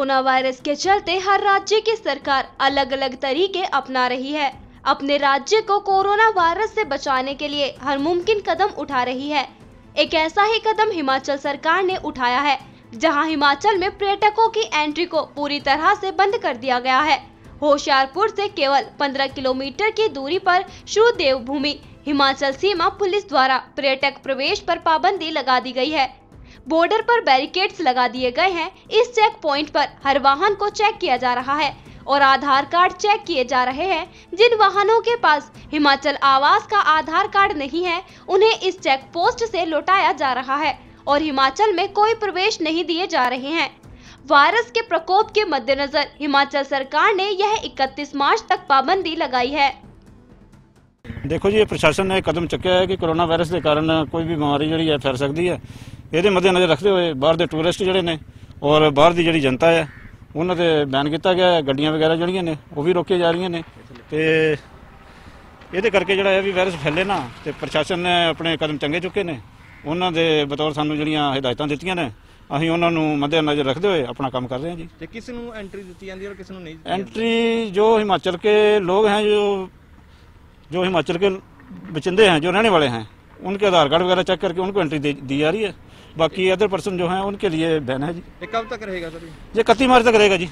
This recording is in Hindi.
कोरोना वायरस के चलते हर राज्य की सरकार अलग अलग तरीके अपना रही है अपने राज्य को कोरोना वायरस से बचाने के लिए हर मुमकिन कदम उठा रही है एक ऐसा ही कदम हिमाचल सरकार ने उठाया है जहां हिमाचल में पर्यटकों की एंट्री को पूरी तरह से बंद कर दिया गया है होशियारपुर से केवल 15 किलोमीटर की दूरी पर श्रू भूमि हिमाचल सीमा पुलिस द्वारा पर्यटक प्रवेश पर पाबंदी लगा दी गई है बॉर्डर पर बैरिकेड्स लगा दिए गए हैं इस चेक पॉइंट पर हर वाहन को चेक किया जा रहा है और आधार कार्ड चेक किए जा रहे हैं जिन वाहनों के पास हिमाचल आवास का आधार कार्ड नहीं है उन्हें इस चेक पोस्ट से लौटाया जा रहा है और हिमाचल में कोई प्रवेश नहीं दिए जा रहे हैं वायरस के प्रकोप के मद्देनजर हिमाचल सरकार ने यह 31 मार्च तक पाबंदी लगाई है देखो जी प्रशासन ने कदम चुका है कि कोरोना वायरस के कारण कोई भी बीमारी जी फैल सकती है ਇਹਦੇ ਨਜ਼ਰ ਰੱਖਦੇ ਹੋਏ ਬਾਹਰ ਦੇ ਟੂਰਿਸਟ ਜਿਹੜੇ ਨੇ ਔਰ ਬਾਹਰ ਦੀ ਜਿਹੜੀ ਜਨਤਾ ਹੈ ਉਹਨਾਂ ਤੇ ਬੈਨ ਕੀਤਾ ਗਿਆ ਗੱਡੀਆਂ ਵਗੈਰਾ ਜਿਹੜੀਆਂ ਨੇ ਉਹ ਵੀ ਰੋਕੀਆਂ ਜਾ ਰਹੀਆਂ ਨੇ ਤੇ ਇਹਦੇ ਕਰਕੇ ਜਿਹੜਾ ਹੈ ਵੀ ਵਾਇਰਸ ਫੈਲੇ ਨਾ ਤੇ ਪ੍ਰਸ਼ਾਸਨ ਨੇ ਆਪਣੇ ਕਦਮ ਚੰਗੇ ਚੁੱਕੇ ਨੇ ਉਹਨਾਂ ਦੇ ਬਤੌਰ ਸਾਨੂੰ ਜਿਹੜੀਆਂ ਹਦਾਇਤਾਂ ਦਿੱਤੀਆਂ ਨੇ ਅਸੀਂ ਉਹਨਾਂ ਨੂੰ ਨਜ਼ਰ ਰੱਖਦੇ ਹੋਏ ਆਪਣਾ ਕੰਮ ਕਰ ਰਹੇ ਹਾਂ ਜੀ ਤੇ ਕਿਸ ਨੂੰ ਐਂਟਰੀ ਦਿੱਤੀ ਜਾਂਦੀ ਹੈ ਔਰ ਕਿਸ ਨੂੰ ਨਹੀਂ ਐਂਟਰੀ ਜੋ ਹਿਮਾਚਲ ਕੇ ਲੋਕ ਹੈ ਜੋ ਜੋ ਹਿਮਾਚਲ ਕੇ ਬਚਿੰਦੇ ਹੈ ਜੋ ਰਹਿਣੇ ਵਾਲੇ ਹੈ उनके आधार कार्ड वगैरह चेक करके उनको एंट्री दी जा रही है बाकी अदर पर्सन जो है उनके लिए बैन है जी कब तक रहेगा सर ये इकतीस मार्च तक रहेगा जी